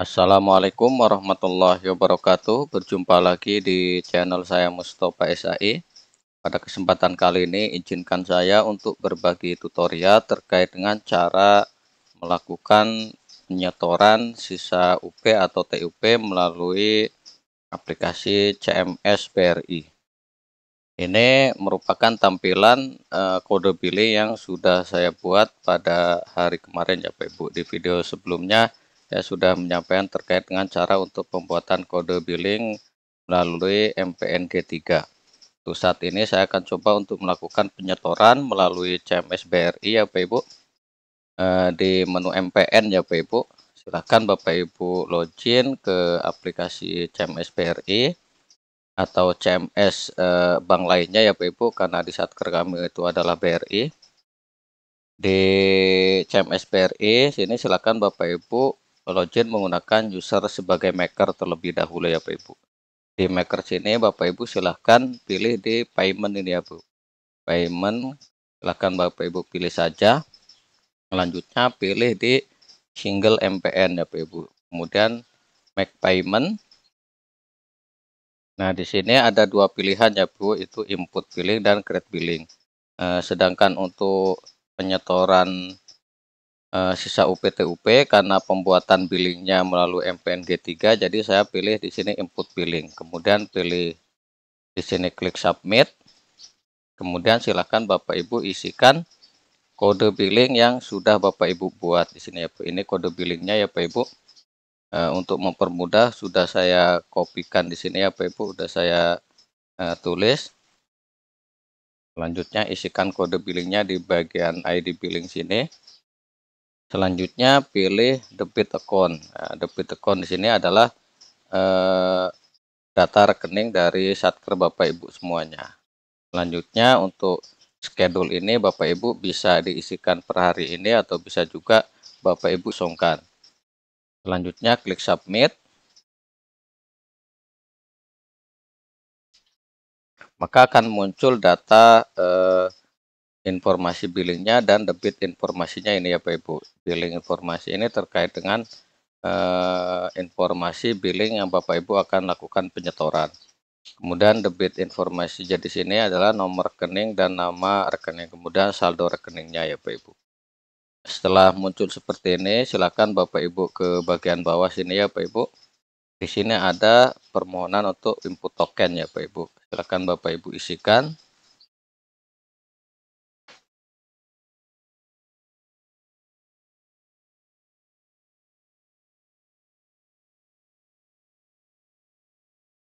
Assalamualaikum warahmatullahi wabarakatuh. Berjumpa lagi di channel saya Mustafa Sae. Pada kesempatan kali ini izinkan saya untuk berbagi tutorial terkait dengan cara melakukan penyetoran sisa UP atau TUP melalui aplikasi CMS BRI. Ini merupakan tampilan eh, kode pilih yang sudah saya buat pada hari kemarin ya Pak Ibu di video sebelumnya saya sudah menyampaikan terkait dengan cara untuk pembuatan kode billing melalui MPNG3. Untuk saat ini saya akan coba untuk melakukan penyetoran melalui CMS BRI ya Bapak Ibu eh, di menu MPN ya Bapak Ibu. Silahkan Bapak Ibu login ke aplikasi CMS BRI atau CMS eh, bank lainnya ya Bapak Ibu karena di saat kami itu adalah BRI. Di CMS BRI sini silakan Bapak Ibu login menggunakan user sebagai maker terlebih dahulu ya Bapak Ibu. Di maker sini Bapak Ibu silahkan pilih di payment ini ya Bu. Payment silahkan Bapak Ibu pilih saja. Selanjutnya pilih di single MPN ya Bapak Ibu. Kemudian make payment. Nah di sini ada dua pilihan ya Bu, itu input billing dan create billing. Eh, sedangkan untuk penyetoran Eh, sisa UPTUP karena pembuatan billingnya melalui MPNG3 jadi saya pilih di sini input billing kemudian pilih di sini klik submit kemudian silahkan Bapak Ibu isikan kode billing yang sudah Bapak Ibu buat di sini ya Bu ini kode billingnya ya Bapak Ibu e, untuk mempermudah sudah saya kopikan di sini ya Bapak Ibu sudah saya e, tulis selanjutnya isikan kode billingnya di bagian ID billing sini Selanjutnya pilih debit account. Nah, debit account di sini adalah eh, data rekening dari satker Bapak Ibu semuanya. Selanjutnya untuk schedule ini Bapak Ibu bisa diisikan per hari ini atau bisa juga Bapak Ibu songkan. Selanjutnya klik submit. Maka akan muncul data eh, informasi billingnya dan debit informasinya ini ya Pak Ibu. Billing informasi ini terkait dengan eh, informasi billing yang Bapak Ibu akan lakukan penyetoran. Kemudian debit informasi jadi sini adalah nomor rekening dan nama rekening, kemudian saldo rekeningnya ya Pak Ibu. Setelah muncul seperti ini, silakan Bapak Ibu ke bagian bawah sini ya Pak Ibu. Di sini ada permohonan untuk input token ya Pak Ibu. Silakan Bapak Ibu isikan.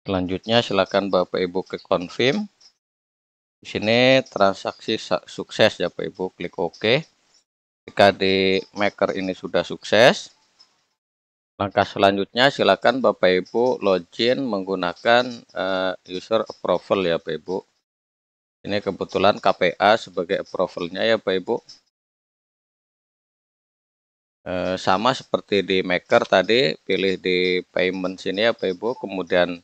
Selanjutnya silakan Bapak Ibu klik confirm. Di sini transaksi sukses ya Bapak Ibu klik OK. Jika di maker ini sudah sukses, langkah selanjutnya silakan Bapak Ibu login menggunakan uh, user approval ya Bapak Ibu. Ini kebetulan KPA sebagai approvalnya ya Bapak Ibu. E, sama seperti di maker tadi pilih di payment sini ya Bapak Ibu kemudian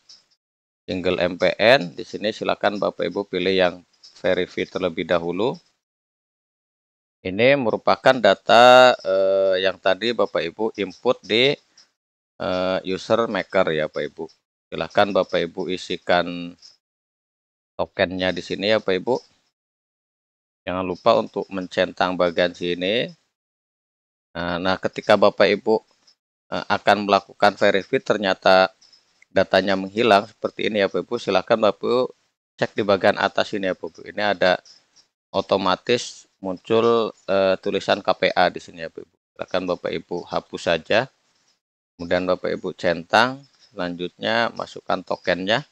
Single MPN. Di sini silakan Bapak Ibu pilih yang verify terlebih dahulu. Ini merupakan data eh, yang tadi Bapak Ibu input di eh, user maker ya Bapak Ibu. Silakan Bapak Ibu isikan tokennya di sini ya Bapak Ibu. Jangan lupa untuk mencentang bagian sini. Nah, nah ketika Bapak Ibu eh, akan melakukan verify ternyata datanya menghilang seperti ini ya Bapak Ibu silahkan Bapak Ibu cek di bagian atas ini ya Bapak Ibu ini ada otomatis muncul eh, tulisan KPA di sini ya Bapak Ibu silahkan Bapak Ibu hapus saja kemudian Bapak Ibu centang selanjutnya masukkan tokennya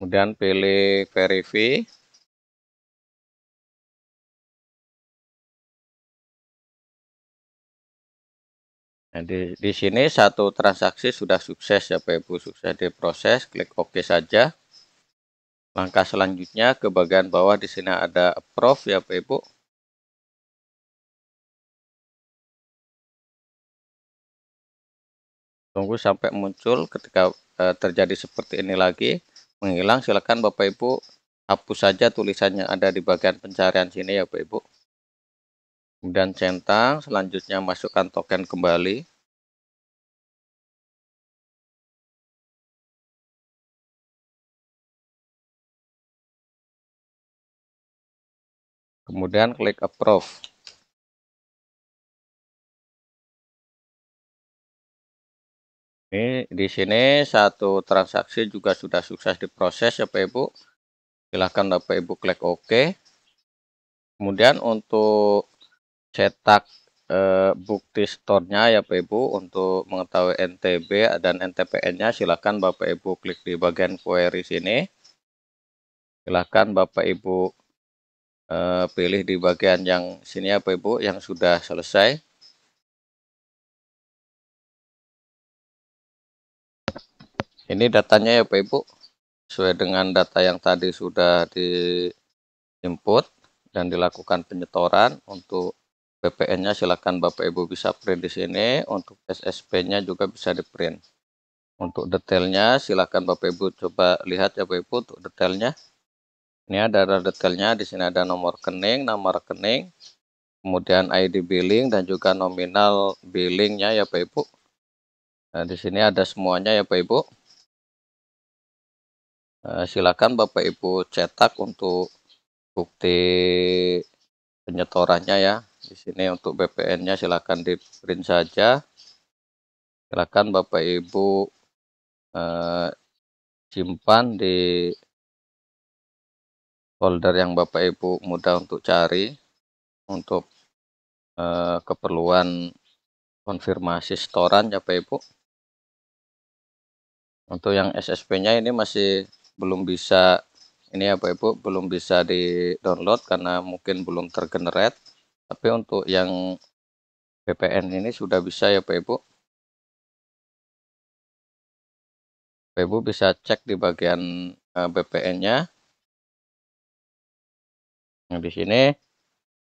kemudian pilih verify Nah, di, di sini satu transaksi sudah sukses ya Bapak Ibu, sukses diproses, klik OK saja. Langkah selanjutnya ke bagian bawah di sini ada approve ya Bapak Ibu. Tunggu sampai muncul ketika e, terjadi seperti ini lagi, menghilang silakan Bapak Ibu hapus saja tulisannya ada di bagian pencarian sini ya Bapak Ibu kemudian centang selanjutnya masukkan token kembali kemudian klik approve ini di sini satu transaksi juga sudah sukses diproses ya Pak Ibu silahkan Bapak Ibu klik OK kemudian untuk cetak e, bukti store-nya ya Bapak Ibu untuk mengetahui NTB dan NTPN-nya silakan Bapak Ibu klik di bagian query sini silakan Bapak Ibu e, pilih di bagian yang sini ya Bapak Ibu yang sudah selesai ini datanya ya Bapak Ibu sesuai dengan data yang tadi sudah di input dan dilakukan penyetoran untuk PPN-nya silakan Bapak Ibu bisa print di sini. Untuk SSP-nya juga bisa di print. Untuk detailnya silakan Bapak Ibu coba lihat ya Bapak Ibu untuk detailnya. Ini ada detailnya, di sini ada nomor rekening, nama rekening, kemudian ID billing dan juga nominal billingnya ya bapak Ibu. Nah, di sini ada semuanya ya bapak Ibu. Nah, silakan Bapak Ibu cetak untuk bukti penyetorannya ya. Di sini untuk BPN-nya silahkan di print saja. Silahkan Bapak Ibu eh, simpan di folder yang Bapak Ibu mudah untuk cari untuk eh, keperluan konfirmasi setoran ya Pak Ibu. Untuk yang SSP-nya ini masih belum bisa ini ya Ibu belum bisa di download karena mungkin belum tergenerate tapi untuk yang VPN ini sudah bisa ya Pak Ibu Pak Ibu bisa cek di bagian eh, BPN-nya nah, di sini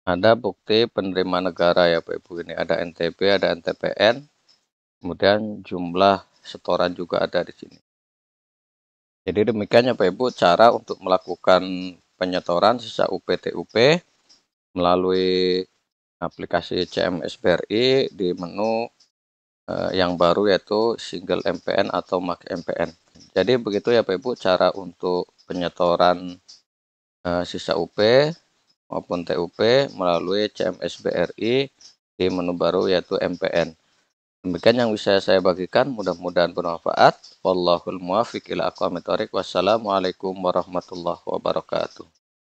ada bukti penerima negara ya Pak Ibu ini ada NTB ada NTPN kemudian jumlah setoran juga ada di sini jadi demikian ya Pak Ibu cara untuk melakukan penyetoran sisa UPTUP melalui aplikasi CMS BRI di menu uh, yang baru yaitu single MPN atau mark MPN. Jadi begitu ya Pak Ibu cara untuk penyetoran uh, sisa UP maupun TUP melalui CMS BRI di menu baru yaitu MPN. Demikian yang bisa saya bagikan, mudah-mudahan bermanfaat. Wallahul muwaffiq ila aqwamit Wassalamualaikum warahmatullahi wabarakatuh.